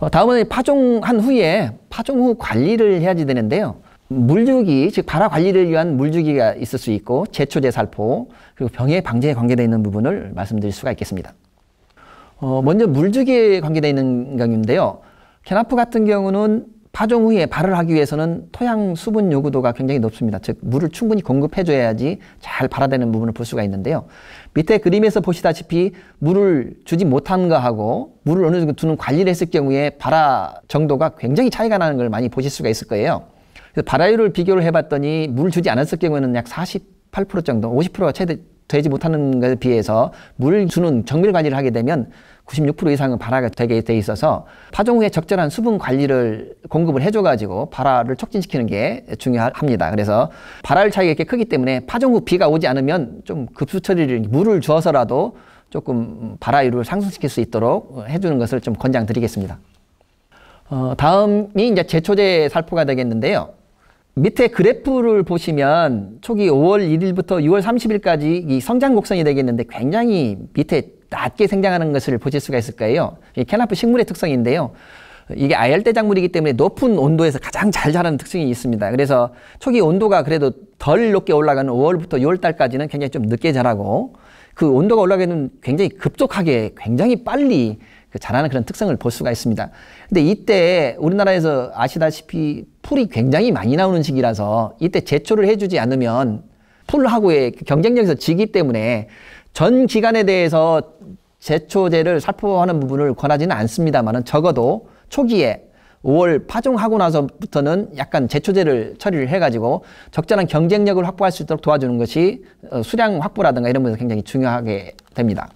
어, 다음은 파종한 후에 파종 후 관리를 해야지 되는데요. 물주기, 즉 발화 관리를 위한 물주기가 있을 수 있고 제초 재살포 그리고 병해 방제에 관계되어 있는 부분을 말씀드릴 수가 있겠습니다. 어, 먼저 물주기에 관계되어 있는 경우인데요. 캐나프 같은 경우는 파종 후에 발을 하기 위해서는 토양 수분 요구도가 굉장히 높습니다. 즉 물을 충분히 공급해줘야지 잘 발아되는 부분을 볼 수가 있는데요. 밑에 그림에서 보시다시피 물을 주지 못한 거하고 물을 어느 정도 두는 관리를 했을 경우에 발아 정도가 굉장히 차이가 나는 걸 많이 보실 수가 있을 거예요. 발아율을 비교를 해봤더니 물을 주지 않았을 경우에는 약 48% 정도, 50%가 채 되지 못하는 것에 비해서 물 주는 정밀 관리를 하게 되면 96% 이상은 발화가 되게 돼 있어서 파종 후에 적절한 수분 관리를 공급을 해줘가지고 발화를 촉진시키는 게 중요합니다. 그래서 발화를 차이가 이렇게 크기 때문에 파종 후 비가 오지 않으면 좀 급수 처리를 물을 주어서라도 조금 발화율을 상승시킬 수 있도록 해주는 것을 좀 권장드리겠습니다. 어, 다음이 이제 제초제 살포가 되겠는데요. 밑에 그래프를 보시면 초기 5월 1일부터 6월 30일까지 이 성장 곡선이 되겠는데 굉장히 밑에 낮게 생장하는 것을 보실 수가 있을 거예요. 캐나프 식물의 특성인데요. 이게 아열대 작물이기 때문에 높은 온도에서 가장 잘 자라는 특징이 있습니다. 그래서 초기 온도가 그래도 덜 높게 올라가는 5월부터 6월 달까지는 굉장히 좀 늦게 자라고 그 온도가 올라가는 굉장히 급속하게 굉장히 빨리 잘하는 그 그런 특성을 볼 수가 있습니다. 근데 이때 우리나라에서 아시다시피 풀이 굉장히 많이 나오는 시기라서 이때 제초를 해주지 않으면 풀하고의 그 경쟁력에서 지기 때문에 전 기간에 대해서 제초제를 살포하는 부분을 권하지는 않습니다만 적어도 초기에 5월 파종하고 나서부터는 약간 제초제를 처리를 해가지고 적절한 경쟁력을 확보할 수 있도록 도와주는 것이 어, 수량 확보라든가 이런 면에서 굉장히 중요하게 됩니다.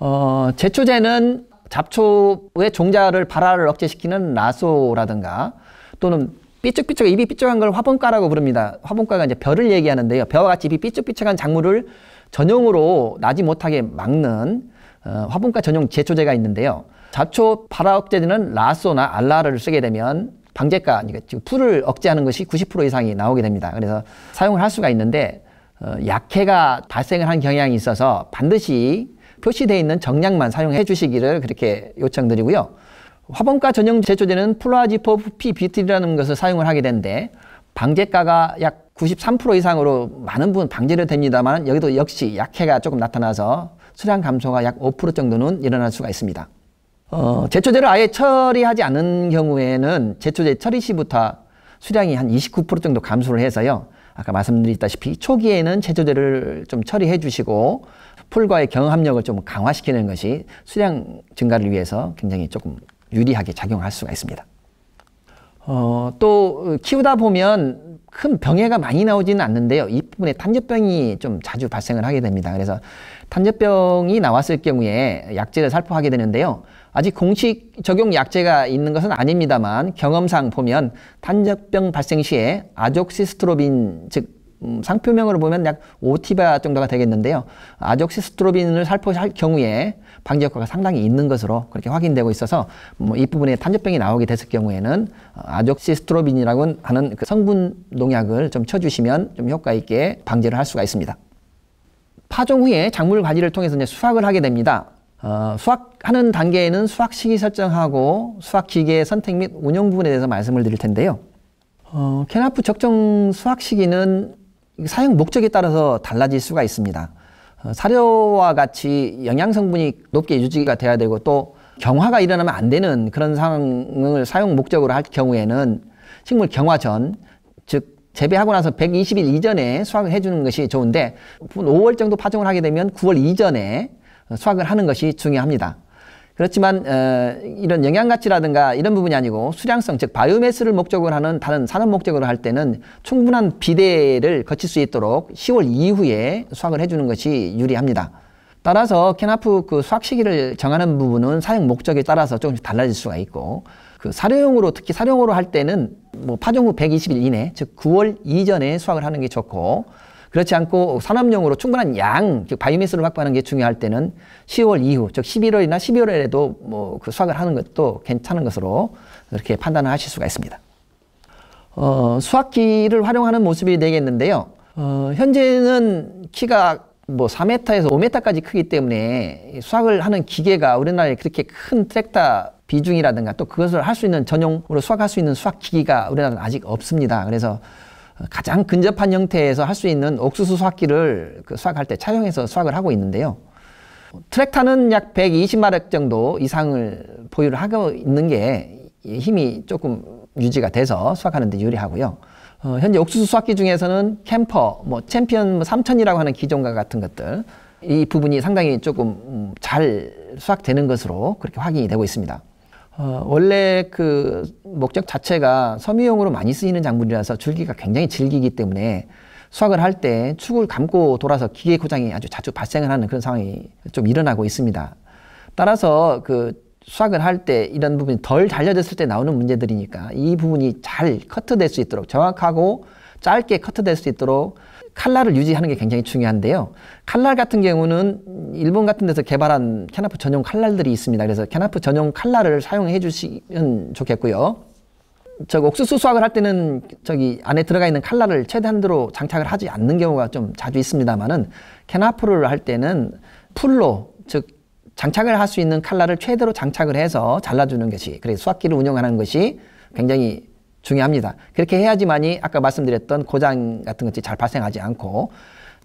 어, 제초제는 잡초의 종자를 발화를 억제시키는 라소라든가 또는 삐쭉삐쭉 입이 삐쭉한 걸 화분과라고 부릅니다. 화분과가 이제 벼를 얘기하는데요. 벼와 같이 입이 삐쭉삐쭉한 작물을 전용으로 나지 못하게 막는 어, 화분과 전용 제초제가 있는데요. 잡초 발화 억제제는 라소나 알라를 쓰게 되면 방제가 그러니까 풀을 억제하는 것이 90% 이상이 나오게 됩니다. 그래서 사용을 할 수가 있는데 어, 약해가 발생을 한 경향이 있어서 반드시 표시되어 있는 정량만 사용해 주시기를 그렇게 요청드리고요. 화분과 전용 제초제는 플라지포피 퍼 비틀이라는 것을 사용을 하게 되는데 방제가가 약 93% 이상으로 많은 분 방제를 됩니다만 여기도 역시 약해가 조금 나타나서 수량 감소가 약 5% 정도는 일어날 수가 있습니다. 어, 제초제를 아예 처리하지 않은 경우에는 제초제 처리 시부터 수량이 한 29% 정도 감소를 해서요. 아까 말씀드렸다시피 초기에는 제초제를 좀 처리해 주시고 풀과의 경합력을 좀 강화시키는 것이 수량 증가를 위해서 굉장히 조금 유리하게 작용할 수가 있습니다. 어, 또 키우다 보면 큰 병해가 많이 나오지는 않는데요. 이 부분에 탄저병이 좀 자주 발생을 하게 됩니다. 그래서 탄저병이 나왔을 경우에 약제를 살포하게 되는데요. 아직 공식 적용 약제가 있는 것은 아닙니다만 경험상 보면 탄저병 발생 시에 아족시스트로빈 즉 음, 상표명으로 보면 약 5티바 정도가 되겠는데요. 아적시스트로빈을 살포할 시 경우에 방제 효과가 상당히 있는 것으로 그렇게 확인되고 있어서 뭐이 부분에 탄저병이 나오게 됐을 경우에는 아적시스트로빈이라고 하는 그 성분 농약을 좀 쳐주시면 좀 효과 있게 방지를할 수가 있습니다. 파종 후에 작물 관리를 통해서 이제 수확을 하게 됩니다. 어, 수확하는 단계에는 수확 시기 설정하고 수확 기계 선택 및 운영 부분에 대해서 말씀을 드릴 텐데요. 어, 캐나프 적정 수확 시기는 사용 목적에 따라서 달라질 수가 있습니다. 어, 사료와 같이 영양 성분이 높게 유지가 돼야 되고 또 경화가 일어나면 안 되는 그런 상황을 사용 목적으로 할 경우에는 식물 경화 전, 즉 재배하고 나서 120일 이전에 수확을 해주는 것이 좋은데 5월 정도 파종을 하게 되면 9월 이전에 수확을 하는 것이 중요합니다. 그렇지만 어, 이런 영양 가치라든가 이런 부분이 아니고 수량성 즉 바이오매스를 목적으로 하는 다른 산업 목적으로 할 때는 충분한 비대를 거칠 수 있도록 10월 이후에 수확을 해주는 것이 유리합니다. 따라서 캐나프 그 수확 시기를 정하는 부분은 사용 목적에 따라서 조금씩 달라질 수가 있고 그 사료용으로 특히 사료용으로 할 때는 뭐 파종 후 120일 이내 즉 9월 이전에 수확을 하는 게 좋고 그렇지 않고 산업용으로 충분한 양, 즉 바이오매스를 확보하는 게 중요할 때는 10월 이후, 즉 11월이나 12월에도 뭐그 수확을 하는 것도 괜찮은 것으로 이렇게 판단을 하실 수가 있습니다. 어, 수확기를 활용하는 모습이 되겠는데요. 어, 현재는 키가 뭐 4m에서 5m까지 크기 때문에 수확을 하는 기계가 우리나라에 그렇게 큰 트랙터 비중이라든가 또 그것을 할 수 있는 전용으로 수확할 수 있는 수확 기기가 우리나라는 아직 없습니다. 그래서 가장 근접한 형태에서 할 수 있는 옥수수 수확기를 그 수확할 때 차용해서 수확을 하고 있는데요. 트랙터는약 120마력 정도 이상을 보유를 하고 있는 게 힘이 조금 유지가 돼서 수확하는 데 유리하고요. 어, 현재 옥수수 수확기 중에서는 캠퍼, 뭐 챔피언 뭐 삼천이라고 하는 기종과 같은 것들 이 부분이 상당히 조금 음, 잘 수확되는 것으로 그렇게 확인이 되고 있습니다. 어, 원래 그 목적 자체가 섬유용으로 많이 쓰이는 작물이라서 줄기가 굉장히 질기기 때문에 수확을 할 때 축을 감고 돌아서 기계 고장이 아주 자주 발생을 하는 그런 상황이 좀 일어나고 있습니다. 따라서 그 수확을 할 때 이런 부분이 덜 잘려졌을 때 나오는 문제들이니까 이 부분이 잘 커트될 수 있도록 정확하고 짧게 커트될 수 있도록 칼날을 유지하는 게 굉장히 중요한데요. 칼날 같은 경우는 일본 같은 데서 개발한 캐나프 전용 칼날들이 있습니다. 그래서 캐나프 전용 칼날을 사용해 주시면 좋겠고요. 저 옥수수 수확을 할 때는 저기 안에 들어가 있는 칼날을 최대한으로 장착을 하지 않는 경우가 좀 자주 있습니다만은 캐나프를 할 때는 풀로 즉 장착을 할 수 있는 칼날을 최대로 장착을 해서 잘라주는 것이 그래서 수확기를 운영하는 것이 굉장히 중요합니다. 그렇게 해야지만이 아까 말씀드렸던 고장 같은 것이 잘 발생하지 않고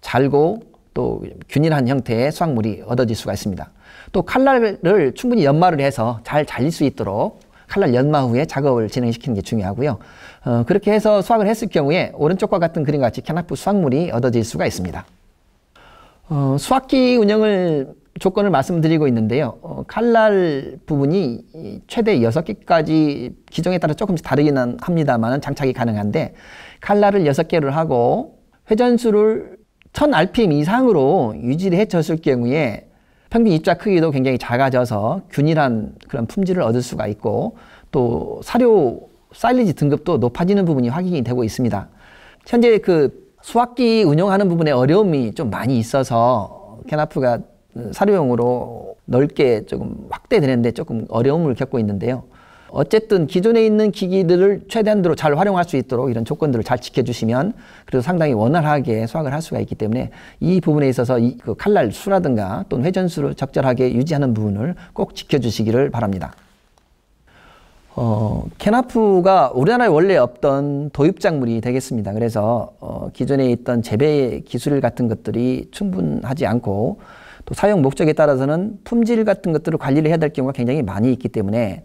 잘고 또 균일한 형태의 수확물이 얻어질 수가 있습니다. 또 칼날을 충분히 연마를 해서 잘 잘릴 수 있도록 칼날 연마 후에 작업을 진행시키는 게 중요하고요. 어, 그렇게 해서 수확을 했을 경우에 오른쪽과 같은 그림과 같이 캐나프 수확물이 얻어질 수가 있습니다. 어, 수학기 운영을 조건을 말씀드리고 있는데요. 어, 칼날 부분이 최대 6개까지 기종에 따라 조금씩 다르기 합니다만 장착이 가능한데 칼날을 6개를 하고 회전수를 1000rpm 이상으로 유지를 해줬을 경우에 평균 입자 크기도 굉장히 작아져서 균일한 그런 품질을 얻을 수가 있고 또 사료 사일리지 등급도 높아지는 부분이 확인이 되고 있습니다. 현재 그 수학기 운영하는 부분에 어려움이 좀 많이 있어서 캐나프가 사료용으로 넓게 조금 확대되는데 조금 어려움을 겪고 있는데요. 어쨌든 기존에 있는 기기들을 최대한대로 잘 활용할 수 있도록 이런 조건들을 잘 지켜주시면 그래도 상당히 원활하게 수확을 할 수가 있기 때문에 이 부분에 있어서 이그 칼날 수라든가 또는 회전수를 적절하게 유지하는 부분을 꼭 지켜주시기를 바랍니다. 어, 캐나프가 우리나라에 원래 없던 도입작물이 되겠습니다. 그래서 어, 기존에 있던 재배 기술 같은 것들이 충분하지 않고 또 사용 목적에 따라서는 품질 같은 것들을 관리를 해야 될 경우가 굉장히 많이 있기 때문에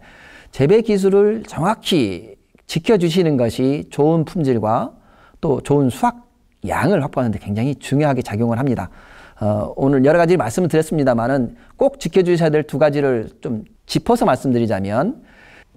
재배 기술을 정확히 지켜주시는 것이 좋은 품질과 또 좋은 수확 양을 확보하는데 굉장히 중요하게 작용을 합니다. 어, 오늘 여러 가지 말씀을 드렸습니다만은 꼭 지켜주셔야 될 두 가지를 좀 짚어서 말씀드리자면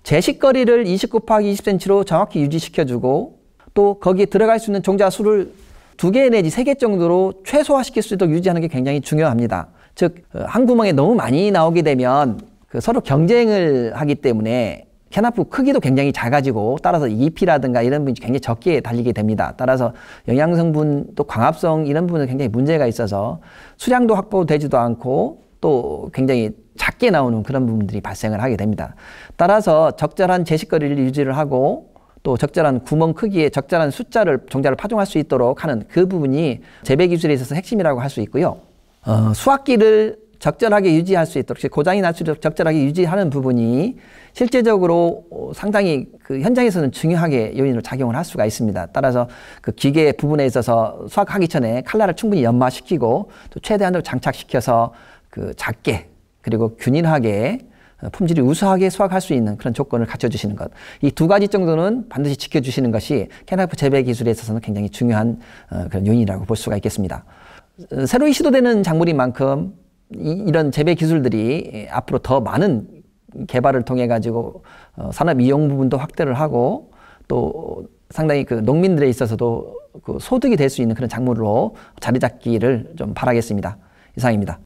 제식거리를 20 곱하기 20cm로 정확히 유지시켜주고 또 거기에 들어갈 수 있는 종자 수를 두 개 내지 세 개 정도로 최소화시킬 수 있도록 유지하는 게 굉장히 중요합니다. 즉, 어, 한 구멍에 너무 많이 나오게 되면 그 서로 경쟁을 하기 때문에 캐나프 크기도 굉장히 작아지고 따라서 e p 라든가 이런 부분이 굉장히 적게 달리게 됩니다. 따라서 영양성분 또 광합성 이런 부분은 굉장히 문제가 있어서 수량도 확보되지도 않고 또 굉장히 작게 나오는 그런 부분들이 발생을 하게 됩니다. 따라서 적절한 제식거리를 유지를 하고 또 적절한 구멍 크기에 적절한 숫자를 종자를 파종할 수 있도록 하는 그 부분이 재배 기술에 있어서 핵심이라고 할 수 있고요. 어, 수확기를 적절하게 유지할 수 있도록 고장이 날 수 있도록 적절하게 유지하는 부분이 실제적으로 어, 상당히 그 현장에서는 중요하게 요인으로 작용을 할 수가 있습니다. 따라서 그 기계 부분에 있어서 수확하기 전에 칼날을 충분히 연마시키고 또 최대한으로 장착시켜서 그 작게 그리고 균일하게 어, 품질이 우수하게 수확할 수 있는 그런 조건을 갖춰주시는 것. 이 두 가지 정도는 반드시 지켜주시는 것이 캐나프 재배 기술에 있어서는 굉장히 중요한 어, 그런 요인이라고 볼 수가 있겠습니다. 어, 새로이 시도되는 작물인 만큼 이, 런 재배 기술들이 예, 앞으로 더 많은 개발을 통해 가지고 산업 이용 부분도 확대를 하고 또 상당히 그 농민들에 있어서도 그 소득이 될 수 있는 그런 작물로 자리 잡기를 좀 바라겠습니다. 이상입니다.